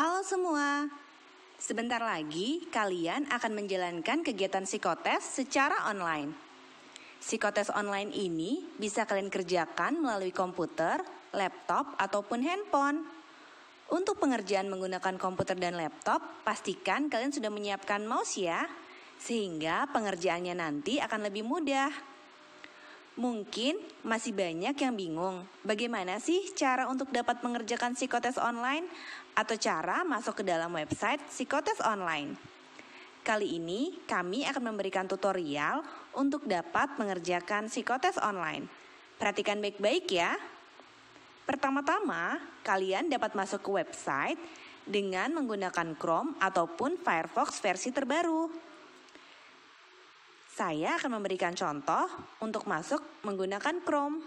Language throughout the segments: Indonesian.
Halo semua, sebentar lagi kalian akan menjalankan kegiatan psikotes secara online. Psikotes online ini bisa kalian kerjakan melalui komputer, laptop, ataupun handphone. Untuk pengerjaan menggunakan komputer dan laptop, pastikan kalian sudah menyiapkan mouse ya, sehingga pengerjaannya nanti akan lebih mudah. Mungkin masih banyak yang bingung, bagaimana sih cara untuk dapat mengerjakan psikotes online atau cara masuk ke dalam website psikotes online? Kali ini kami akan memberikan tutorial untuk dapat mengerjakan psikotes online. Perhatikan baik-baik ya. Pertama-tama, kalian dapat masuk ke website dengan menggunakan Chrome ataupun Firefox versi terbaru. Saya akan memberikan contoh untuk masuk menggunakan Chrome.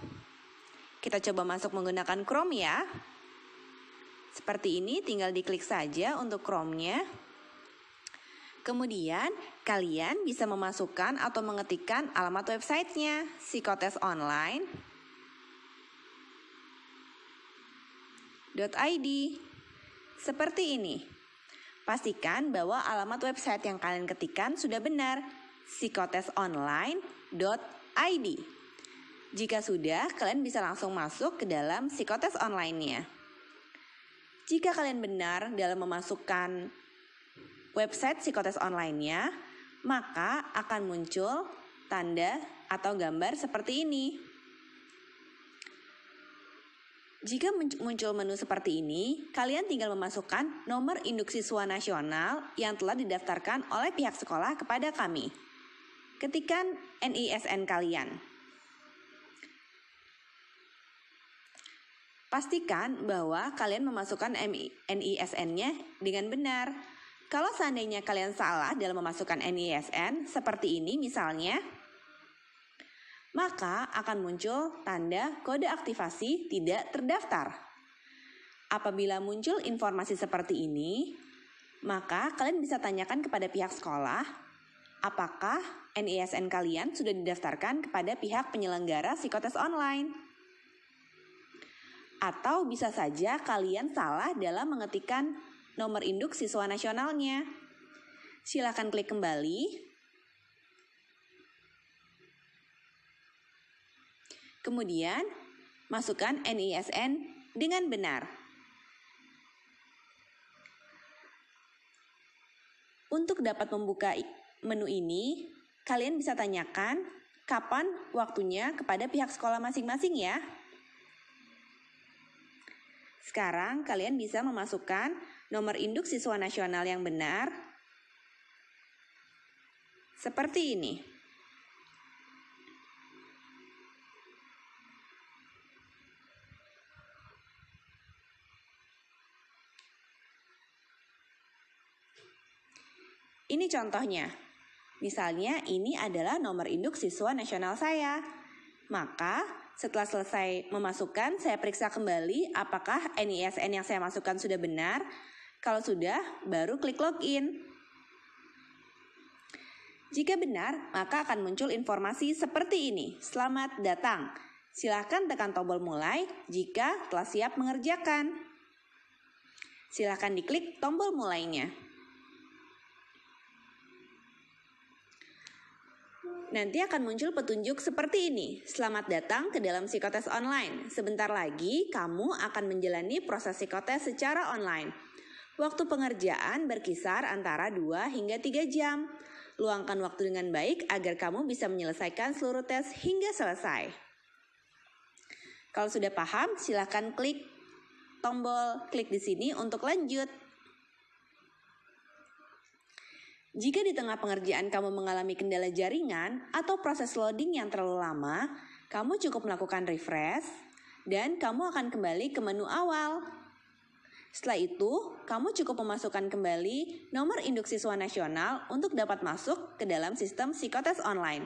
Kita coba masuk menggunakan Chrome ya. Seperti ini tinggal diklik saja untuk Chrome-nya. Kemudian, kalian bisa memasukkan atau mengetikkan alamat websitenya, psikotes online. .id seperti ini. Pastikan bahwa alamat website yang kalian ketikkan sudah benar psikotesonline.id. Jika sudah, kalian bisa langsung masuk ke dalam psikotes online-nya. Jika kalian benar dalam memasukkan website psikotes online-nya, maka akan muncul tanda atau gambar seperti ini. Jika muncul menu seperti ini, kalian tinggal memasukkan nomor induk siswa nasional yang telah didaftarkan oleh pihak sekolah kepada kami. Ketikan NISN kalian. Pastikan bahwa kalian memasukkan NISN-nya dengan benar. Kalau seandainya kalian salah dalam memasukkan NISN, seperti ini misalnya, maka akan muncul tanda kode aktivasi tidak terdaftar. Apabila muncul informasi seperti ini, maka kalian bisa tanyakan kepada pihak sekolah apakah NISN kalian sudah didaftarkan kepada pihak penyelenggara psikotes online? Atau bisa saja kalian salah dalam mengetikkan nomor induk siswa nasionalnya. Silakan klik kembali. Kemudian, masukkan NISN dengan benar. Untuk dapat membuka menu ini, kalian bisa tanyakan kapan waktunya kepada pihak sekolah masing-masing ya. Sekarang kalian bisa memasukkan nomor induk siswa nasional yang benar seperti ini. Ini contohnya. Misalnya ini adalah nomor induk siswa nasional saya. Maka setelah selesai memasukkan, saya periksa kembali apakah NISN yang saya masukkan sudah benar. Kalau sudah, baru klik login. Jika benar, maka akan muncul informasi seperti ini. Selamat datang. Silahkan tekan tombol mulai jika telah siap mengerjakan. Silahkan diklik tombol mulainya. nanti akan muncul petunjuk seperti ini. Selamat datang ke dalam psikotes online. Sebentar lagi kamu akan menjalani proses psikotes secara online. Waktu pengerjaan berkisar antara 2 hingga 3 jam. Luangkan waktu dengan baik agar kamu bisa menyelesaikan seluruh tes hingga selesai. Kalau sudah paham, silakan klik tombol klik di sini untuk lanjut. Jika di tengah pengerjaan kamu mengalami kendala jaringan atau proses loading yang terlalu lama, kamu cukup melakukan refresh dan kamu akan kembali ke menu awal. Setelah itu, kamu cukup memasukkan kembali nomor induk siswa nasional untuk dapat masuk ke dalam sistem psikotes online.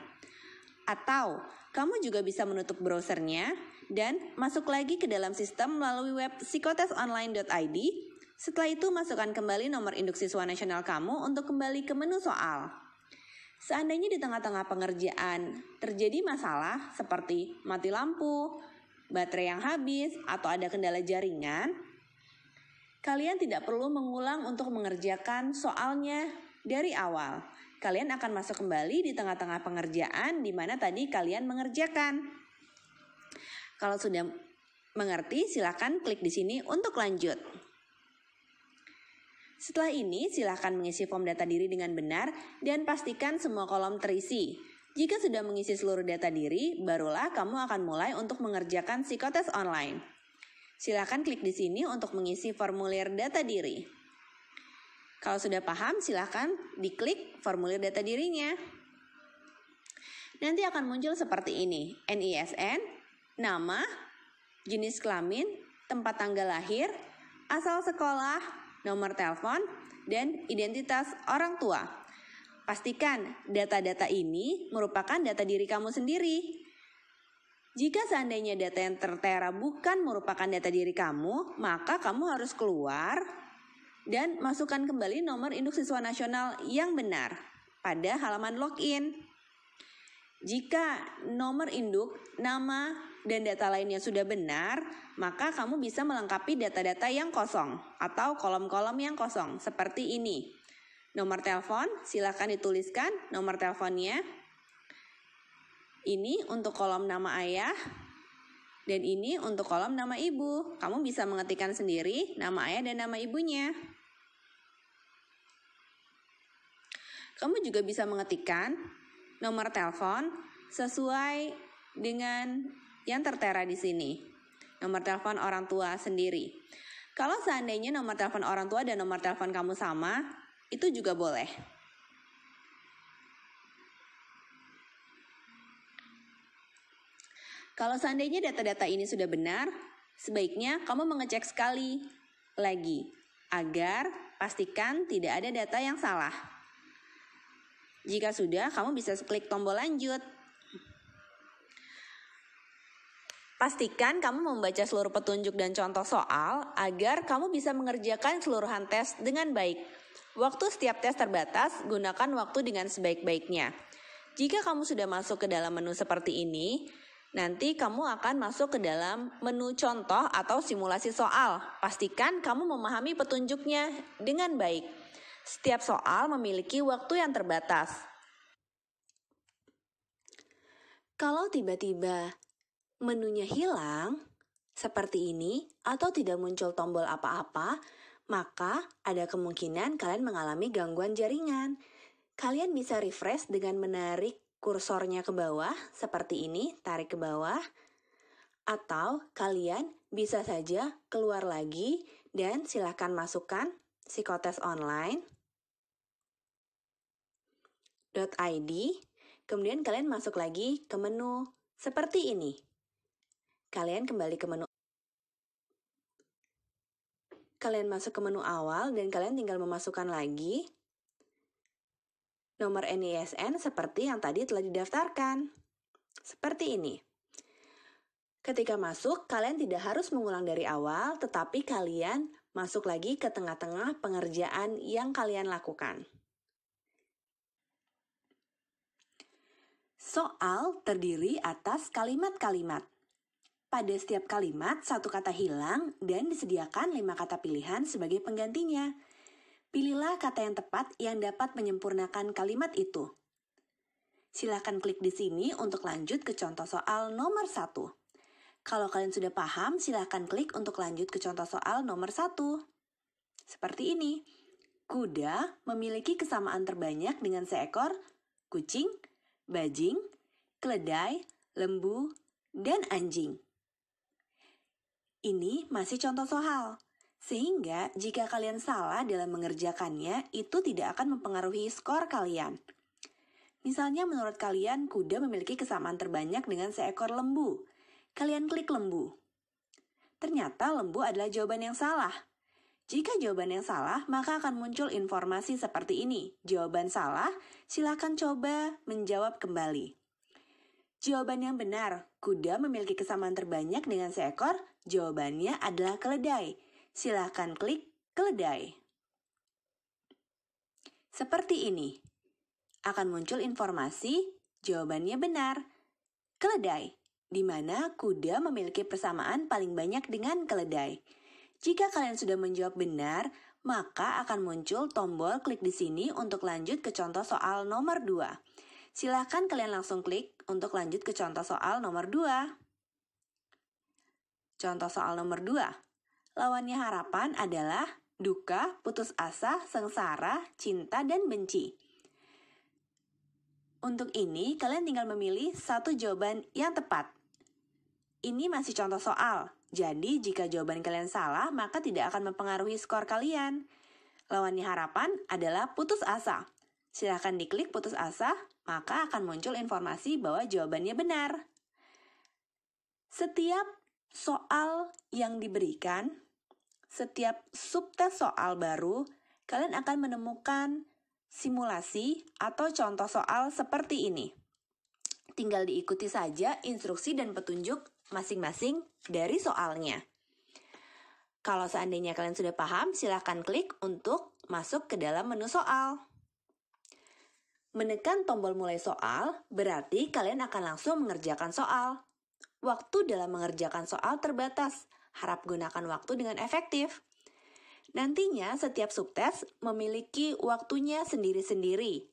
Atau, kamu juga bisa menutup browsernya dan masuk lagi ke dalam sistem melalui web psikotesonline.id setelah itu, masukkan kembali nomor induk siswa nasional kamu untuk kembali ke menu soal. Seandainya di tengah-tengah pengerjaan terjadi masalah seperti mati lampu, baterai yang habis, atau ada kendala jaringan, kalian tidak perlu mengulang untuk mengerjakan soalnya dari awal. Kalian akan masuk kembali di tengah-tengah pengerjaan di mana tadi kalian mengerjakan. Kalau sudah mengerti, silakan klik di sini untuk lanjut. Setelah ini, silakan mengisi form data diri dengan benar dan pastikan semua kolom terisi. Jika sudah mengisi seluruh data diri, barulah kamu akan mulai untuk mengerjakan psikotes online. Silakan klik di sini untuk mengisi formulir data diri. Kalau sudah paham, silakan diklik formulir data dirinya. Nanti akan muncul seperti ini, NISN, nama, jenis kelamin, tempat tanggal lahir, asal sekolah, nomor telepon, dan identitas orang tua. Pastikan data-data ini merupakan data diri kamu sendiri. Jika seandainya data yang tertera bukan merupakan data diri kamu, maka kamu harus keluar dan masukkan kembali nomor induk siswa nasional yang benar pada halaman login. Jika nomor induk, nama, dan data lainnya sudah benar, maka kamu bisa melengkapi data-data yang kosong atau kolom-kolom yang kosong seperti ini. Nomor telepon, silakan dituliskan nomor teleponnya. Ini untuk kolom nama ayah, dan ini untuk kolom nama ibu. Kamu bisa mengetikkan sendiri nama ayah dan nama ibunya. Kamu juga bisa mengetikkan nomor telepon sesuai dengan yang tertera di sini. Nomor telepon orang tua sendiri. Kalau seandainya nomor telepon orang tua dan nomor telepon kamu sama, itu juga boleh. Kalau seandainya data-data ini sudah benar, sebaiknya kamu mengecek sekali lagi agar pastikan tidak ada data yang salah. Jika sudah, kamu bisa klik tombol lanjut. Pastikan kamu membaca seluruh petunjuk dan contoh soal agar kamu bisa mengerjakan seluruhan tes dengan baik. Waktu setiap tes terbatas, gunakan waktu dengan sebaik-baiknya. Jika kamu sudah masuk ke dalam menu seperti ini, nanti kamu akan masuk ke dalam menu contoh atau simulasi soal. Pastikan kamu memahami petunjuknya dengan baik. Setiap soal memiliki waktu yang terbatas. Kalau tiba-tiba menunya hilang, seperti ini, atau tidak muncul tombol apa-apa, maka ada kemungkinan kalian mengalami gangguan jaringan. Kalian bisa refresh dengan menarik kursornya ke bawah, seperti ini, tarik ke bawah, atau kalian bisa saja keluar lagi dan silahkan masukkan psikotes online .id, kemudian kalian masuk lagi ke menu seperti ini. Kalian kembali ke menu Kalian masuk ke menu awal dan kalian tinggal memasukkan lagi nomor NISN seperti yang tadi telah didaftarkan. Seperti ini. Ketika masuk, kalian tidak harus mengulang dari awal, tetapi kalian masuk lagi ke tengah-tengah pengerjaan yang kalian lakukan. Soal terdiri atas kalimat-kalimat. Pada setiap kalimat, satu kata hilang dan disediakan lima kata pilihan sebagai penggantinya. Pilihlah kata yang tepat yang dapat menyempurnakan kalimat itu. Silahkan klik di sini untuk lanjut ke contoh soal nomor satu. Kalau kalian sudah paham, silahkan klik untuk lanjut ke contoh soal nomor satu. Seperti ini, kuda memiliki kesamaan terbanyak dengan seekor kucing bajing, keledai, lembu, dan anjing. Ini masih contoh soal, sehingga jika kalian salah dalam mengerjakannya, itu tidak akan mempengaruhi skor kalian. Misalnya menurut kalian kuda memiliki kesamaan terbanyak dengan seekor lembu. Kalian klik lembu. Ternyata lembu adalah jawaban yang salah. Jika jawaban yang salah, maka akan muncul informasi seperti ini. Jawaban salah, silakan coba menjawab kembali. Jawaban yang benar, kuda memiliki kesamaan terbanyak dengan seekor, jawabannya adalah keledai. Silakan klik keledai. Seperti ini, akan muncul informasi jawabannya benar. Keledai, di mana kuda memiliki persamaan paling banyak dengan keledai. Jika kalian sudah menjawab benar, maka akan muncul tombol klik di sini untuk lanjut ke contoh soal nomor 2. Silahkan kalian langsung klik untuk lanjut ke contoh soal nomor 2. Contoh soal nomor 2. Lawannya harapan adalah duka, putus asa, sengsara, cinta, dan benci. Untuk ini, kalian tinggal memilih satu jawaban yang tepat. Ini masih contoh soal, jadi, jika jawaban kalian salah, maka tidak akan mempengaruhi skor kalian. Lawannya harapan adalah putus asa. Silahkan diklik putus asa, maka akan muncul informasi bahwa jawabannya benar. Setiap soal yang diberikan, setiap subtes soal baru, kalian akan menemukan simulasi atau contoh soal seperti ini. Tinggal diikuti saja instruksi dan petunjuk masing-masing dari soalnya. Kalau seandainya kalian sudah paham, silakan klik untuk masuk ke dalam menu soal. Menekan tombol mulai soal berarti kalian akan langsung mengerjakan soal. Waktu dalam mengerjakan soal terbatas, harap gunakan waktu dengan efektif. Nantinya setiap subtes memiliki waktunya sendiri-sendiri.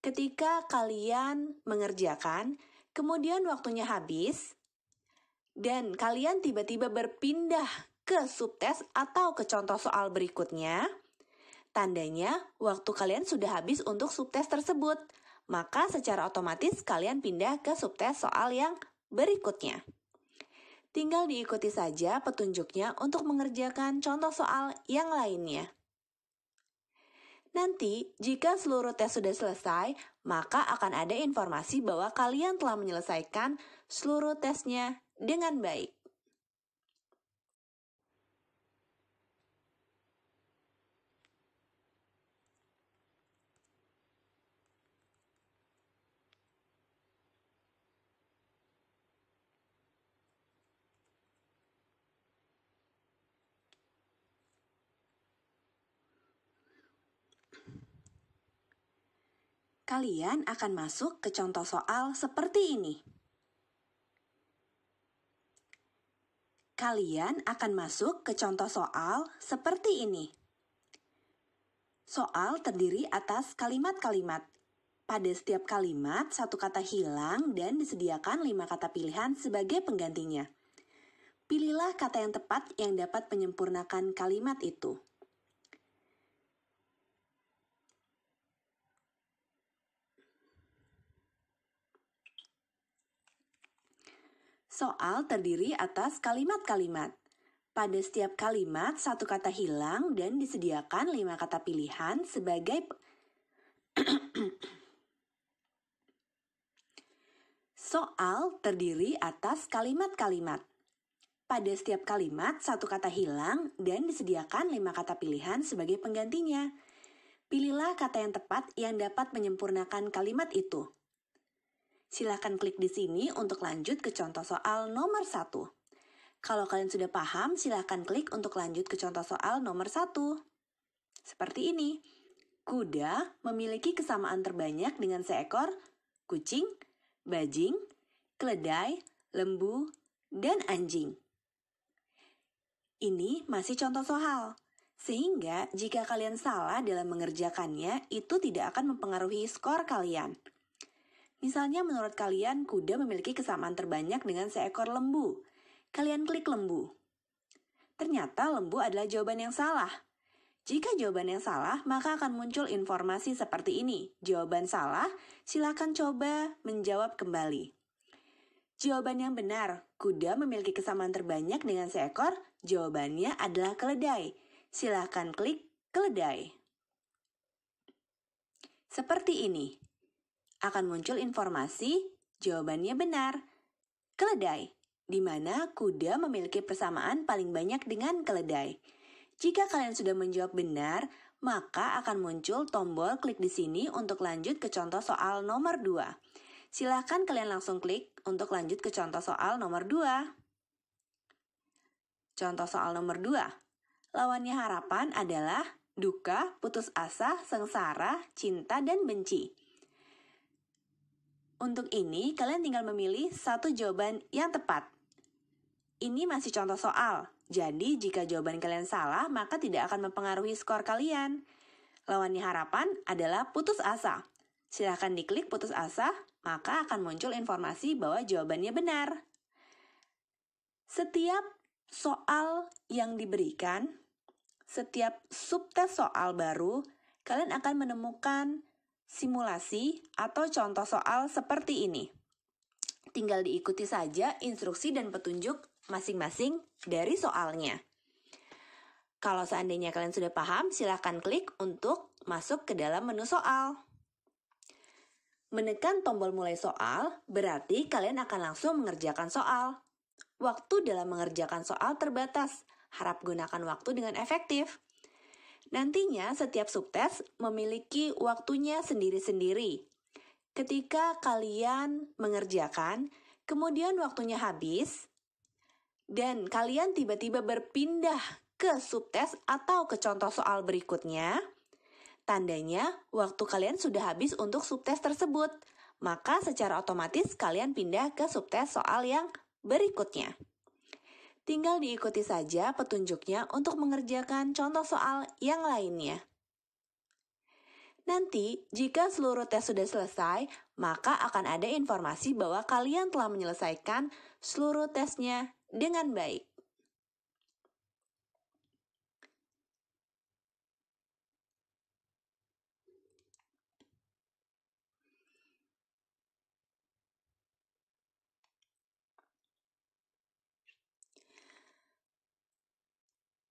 Ketika kalian mengerjakan, kemudian waktunya habis, dan kalian tiba-tiba berpindah ke subtes atau ke contoh soal berikutnya, tandanya waktu kalian sudah habis untuk subtes tersebut. Maka secara otomatis kalian pindah ke subtes soal yang berikutnya. Tinggal diikuti saja petunjuknya untuk mengerjakan contoh soal yang lainnya. Nanti, jika seluruh tes sudah selesai, maka akan ada informasi bahwa kalian telah menyelesaikan seluruh tesnya dengan baik. Kalian akan masuk ke contoh soal seperti ini. Kalian akan masuk ke contoh soal seperti ini. Soal terdiri atas kalimat-kalimat. Pada setiap kalimat, satu kata hilang dan disediakan lima kata pilihan sebagai penggantinya. Pilihlah kata yang tepat yang dapat menyempurnakan kalimat itu. Soal terdiri atas kalimat-kalimat. Pada setiap kalimat, satu kata hilang dan disediakan lima kata pilihan sebagai Soal terdiri atas kalimat-kalimat. Pada setiap kalimat, satu kata hilang dan disediakan lima kata pilihan sebagai penggantinya. Pilihlah kata yang tepat yang dapat menyempurnakan kalimat itu. Silahkan klik di sini untuk lanjut ke contoh soal nomor satu. Kalau kalian sudah paham, silahkan klik untuk lanjut ke contoh soal nomor satu. Seperti ini. Kuda memiliki kesamaan terbanyak dengan seekor kucing, bajing, keledai, lembu, dan anjing. Ini masih contoh soal. Sehingga jika kalian salah dalam mengerjakannya, itu tidak akan mempengaruhi skor kalian. Misalnya menurut kalian kuda memiliki kesamaan terbanyak dengan seekor lembu. Kalian klik lembu. Ternyata lembu adalah jawaban yang salah. Jika jawaban yang salah, maka akan muncul informasi seperti ini. Jawaban salah, silakan coba menjawab kembali. Jawaban yang benar, kuda memiliki kesamaan terbanyak dengan seekor, jawabannya adalah keledai. Silakan klik keledai. Seperti ini akan muncul informasi jawabannya benar. Keledai, di mana kuda memiliki persamaan paling banyak dengan keledai. Jika kalian sudah menjawab benar, maka akan muncul tombol klik di sini untuk lanjut ke contoh soal nomor 2. Silahkan kalian langsung klik untuk lanjut ke contoh soal nomor 2. Contoh soal nomor 2. Lawannya harapan adalah duka, putus asa, sengsara, cinta, dan benci. Untuk ini, kalian tinggal memilih satu jawaban yang tepat. Ini masih contoh soal, jadi jika jawaban kalian salah, maka tidak akan mempengaruhi skor kalian. Lawannya harapan adalah putus asa. Silahkan diklik putus asa, maka akan muncul informasi bahwa jawabannya benar. Setiap soal yang diberikan, setiap subtes soal baru, kalian akan menemukan simulasi atau contoh soal seperti ini. Tinggal diikuti saja instruksi dan petunjuk masing-masing dari soalnya. Kalau seandainya kalian sudah paham, silakan klik untuk masuk ke dalam menu soal. Menekan tombol mulai soal berarti kalian akan langsung mengerjakan soal. Waktu dalam mengerjakan soal terbatas. Harap gunakan waktu dengan efektif. Nantinya setiap subtes memiliki waktunya sendiri-sendiri. Ketika kalian mengerjakan, kemudian waktunya habis, dan kalian tiba-tiba berpindah ke subtes atau ke contoh soal berikutnya, tandanya waktu kalian sudah habis untuk subtes tersebut. Maka secara otomatis kalian pindah ke subtes soal yang berikutnya. Tinggal diikuti saja petunjuknya untuk mengerjakan contoh soal yang lainnya. Nanti, jika seluruh tes sudah selesai, maka akan ada informasi bahwa kalian telah menyelesaikan seluruh tesnya dengan baik.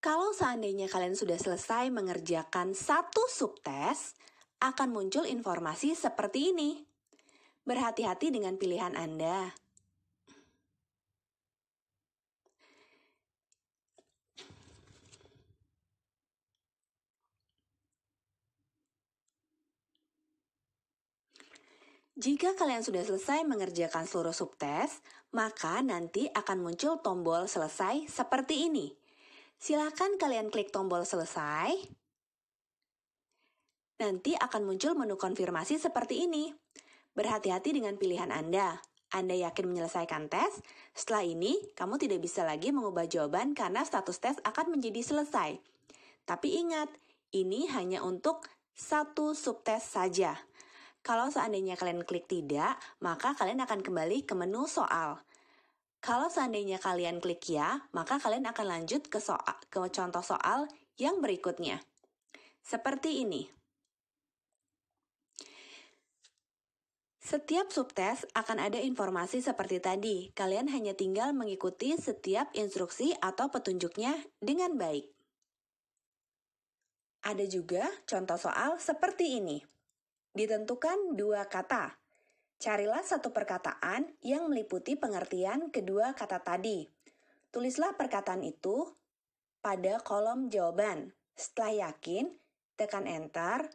Kalau seandainya kalian sudah selesai mengerjakan satu subtes, akan muncul informasi seperti ini. Berhati-hati dengan pilihan Anda. Jika kalian sudah selesai mengerjakan seluruh subtes, maka nanti akan muncul tombol selesai seperti ini. Silakan kalian klik tombol selesai. Nanti akan muncul menu konfirmasi seperti ini. Berhati-hati dengan pilihan Anda. Anda yakin menyelesaikan tes? Setelah ini, kamu tidak bisa lagi mengubah jawaban karena status tes akan menjadi selesai. Tapi ingat, ini hanya untuk satu subtes saja. Kalau seandainya kalian klik tidak, maka kalian akan kembali ke menu soal. Kalau seandainya kalian klik ya, maka kalian akan lanjut ke soal ke contoh soal yang berikutnya. Seperti ini. Setiap subtes akan ada informasi seperti tadi. Kalian hanya tinggal mengikuti setiap instruksi atau petunjuknya dengan baik. Ada juga contoh soal seperti ini. Ditentukan dua kata. Carilah satu perkataan yang meliputi pengertian kedua kata tadi. Tulislah perkataan itu pada kolom jawaban. Setelah yakin, tekan enter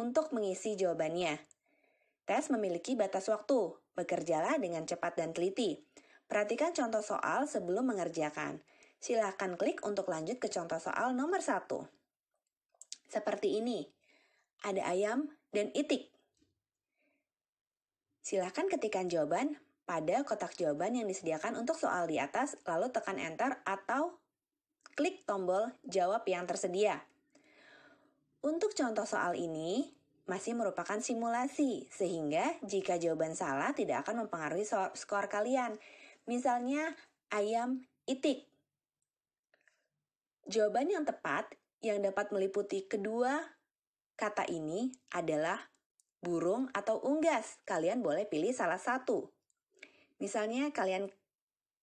untuk mengisi jawabannya. Tes memiliki batas waktu. Bekerjalah dengan cepat dan teliti. Perhatikan contoh soal sebelum mengerjakan. Silakan klik untuk lanjut ke contoh soal nomor satu. Seperti ini. Ada ayam dan itik. Silahkan ketikkan jawaban pada kotak jawaban yang disediakan untuk soal di atas, lalu tekan enter atau klik tombol jawab yang tersedia. Untuk contoh soal ini, masih merupakan simulasi, sehingga jika jawaban salah tidak akan mempengaruhi skor kalian. Misalnya, ayam itik. Jawaban yang tepat yang dapat meliputi kedua kata ini adalah burung, atau unggas. Kalian boleh pilih salah satu. Misalnya kalian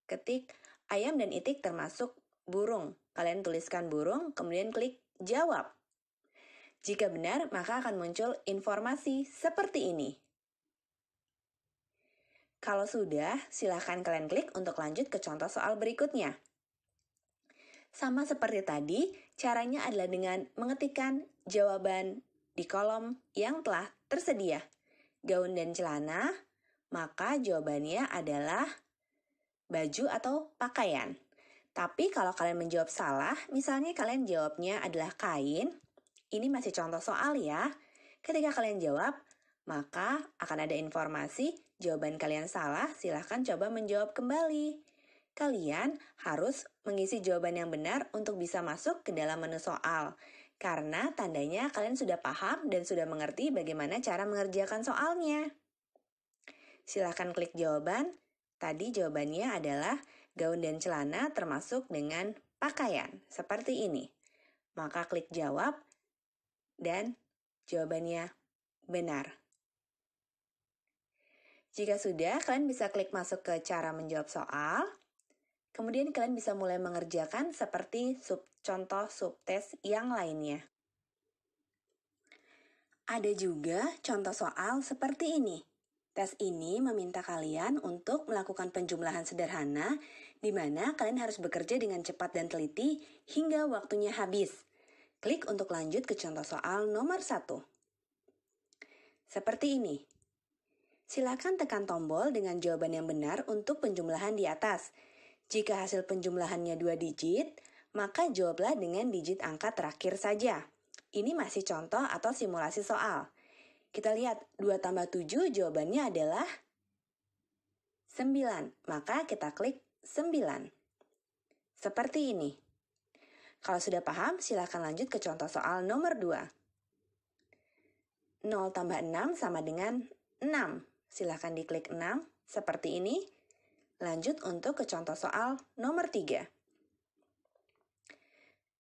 ketik ayam dan itik termasuk burung. Kalian tuliskan burung, kemudian klik jawab. Jika benar, maka akan muncul informasi seperti ini. Kalau sudah, silahkan kalian klik untuk lanjut ke contoh soal berikutnya. Sama seperti tadi, caranya adalah dengan mengetikkan jawaban di kolom yang telah tersedia gaun dan celana, maka jawabannya adalah baju atau pakaian. Tapi kalau kalian menjawab salah, misalnya kalian jawabnya adalah kain, ini masih contoh soal ya. Ketika kalian jawab, maka akan ada informasi jawaban kalian salah, silahkan coba menjawab kembali. Kalian harus mengisi jawaban yang benar untuk bisa masuk ke dalam menu soal karena tandanya kalian sudah paham dan sudah mengerti bagaimana cara mengerjakan soalnya. Silahkan klik jawaban. Tadi jawabannya adalah gaun dan celana termasuk dengan pakaian, seperti ini. Maka klik jawab dan jawabannya benar. Jika sudah, kalian bisa klik masuk ke cara menjawab soal. Kemudian kalian bisa mulai mengerjakan seperti sub, contoh subtes yang lainnya. Ada juga contoh soal seperti ini. Tes ini meminta kalian untuk melakukan penjumlahan sederhana, di mana kalian harus bekerja dengan cepat dan teliti hingga waktunya habis. Klik untuk lanjut ke contoh soal nomor 1. Seperti ini. Silakan tekan tombol dengan jawaban yang benar untuk penjumlahan di atas. Jika hasil penjumlahannya dua digit, maka jawablah dengan digit angka terakhir saja. Ini masih contoh atau simulasi soal. Kita lihat, 2 tambah 7 jawabannya adalah 9. Maka kita klik 9. Seperti ini. Kalau sudah paham, silakan lanjut ke contoh soal nomor 2. 0 tambah 6 sama dengan 6. Silakan diklik 6 seperti ini Lanjut untuk ke contoh soal nomor 3.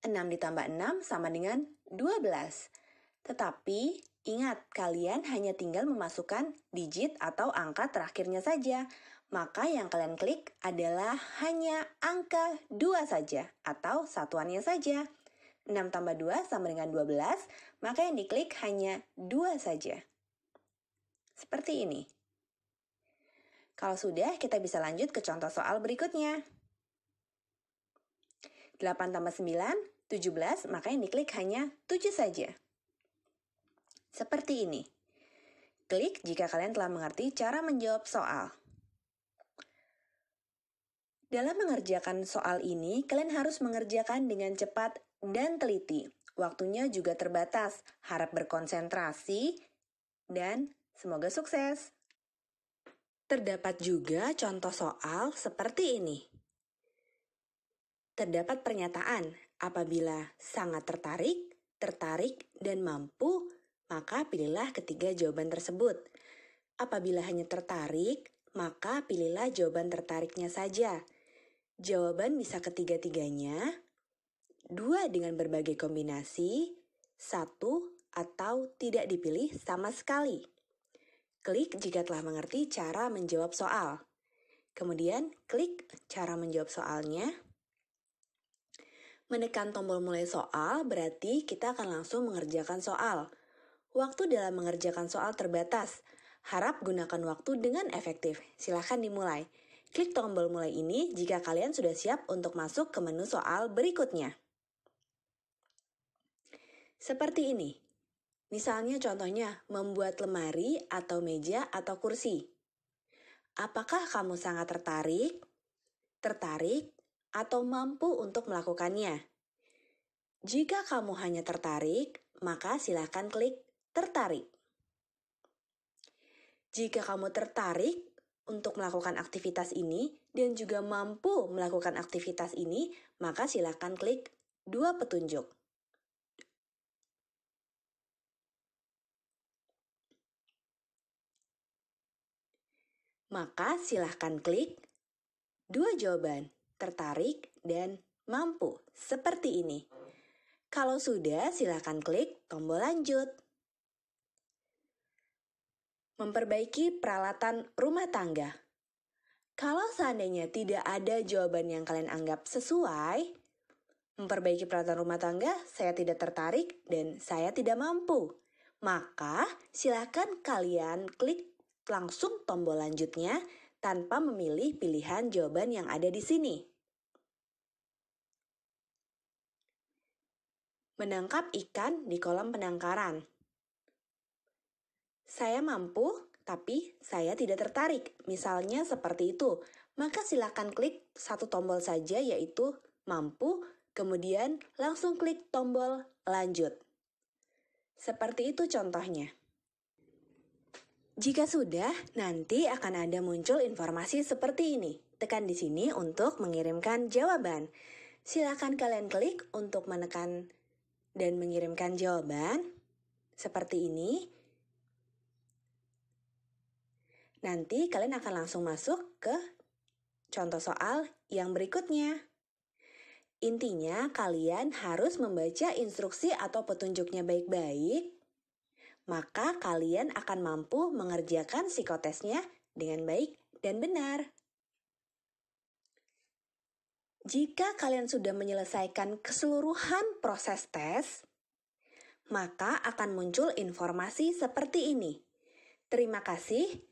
6 ditambah 6 sama dengan 12. Tetapi ingat, kalian hanya tinggal memasukkan digit atau angka terakhirnya saja. Maka yang kalian klik adalah hanya angka 2 saja atau satuannya saja. 6 tambah 2 sama dengan 12, maka yang diklik hanya 2 saja. Seperti ini. Kalau sudah, kita bisa lanjut ke contoh soal berikutnya. 8 tambah 9, 17, maka yang diklik hanya 7 saja. Seperti ini. Klik jika kalian telah mengerti cara menjawab soal. Dalam mengerjakan soal ini, kalian harus mengerjakan dengan cepat dan teliti. Waktunya juga terbatas, harap berkonsentrasi, dan semoga sukses! Terdapat juga contoh soal seperti ini. Terdapat pernyataan apabila sangat tertarik, tertarik, dan mampu, maka pilihlah ketiga jawaban tersebut. Apabila hanya tertarik, maka pilihlah jawaban tertariknya saja. Jawaban bisa ketiga-tiganya, dua dengan berbagai kombinasi, satu atau tidak dipilih sama sekali. Klik jika telah mengerti cara menjawab soal. Kemudian, klik cara menjawab soalnya. Menekan tombol mulai soal berarti kita akan langsung mengerjakan soal. Waktu dalam mengerjakan soal terbatas. Harap gunakan waktu dengan efektif. Silahkan dimulai. Klik tombol mulai ini jika kalian sudah siap untuk masuk ke menu soal berikutnya. Seperti ini. Misalnya contohnya membuat lemari atau meja atau kursi. Apakah kamu sangat tertarik, tertarik, atau mampu untuk melakukannya? Jika kamu hanya tertarik, maka silakan klik tertarik. Jika kamu tertarik untuk melakukan aktivitas ini dan juga mampu melakukan aktivitas ini, maka silakan klik dua petunjuk. Maka silahkan klik dua jawaban, tertarik dan mampu, seperti ini. Kalau sudah, silahkan klik tombol lanjut. Memperbaiki peralatan rumah tangga. Kalau seandainya tidak ada jawaban yang kalian anggap sesuai, memperbaiki peralatan rumah tangga, saya tidak tertarik dan saya tidak mampu. Maka, silahkan kalian klik langsung tombol lanjutnya tanpa memilih pilihan jawaban yang ada di sini. Menangkap ikan di kolam penangkaran. Saya mampu, tapi saya tidak tertarik. Misalnya seperti itu, maka silakan klik satu tombol saja yaitu mampu, kemudian langsung klik tombol lanjut. Seperti itu contohnya. Jika sudah, nanti akan ada muncul informasi seperti ini. Tekan di sini untuk mengirimkan jawaban. Silakan kalian klik untuk menekan dan mengirimkan jawaban seperti ini. Nanti kalian akan langsung masuk ke contoh soal yang berikutnya. Intinya, kalian harus membaca instruksi atau petunjuknya baik-baik maka kalian akan mampu mengerjakan psikotesnya dengan baik dan benar. Jika kalian sudah menyelesaikan keseluruhan proses tes, maka akan muncul informasi seperti ini. Terima kasih,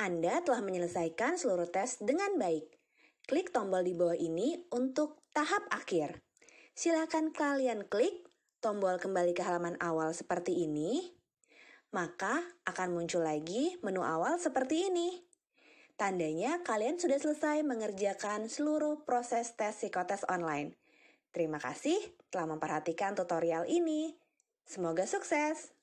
Anda telah menyelesaikan seluruh tes dengan baik. Klik tombol di bawah ini untuk tahap akhir. Silakan kalian klik tombol kembali ke halaman awal seperti ini maka akan muncul lagi menu awal seperti ini. Tandanya kalian sudah selesai mengerjakan seluruh proses tes psikotes online. Terima kasih telah memperhatikan tutorial ini. Semoga sukses!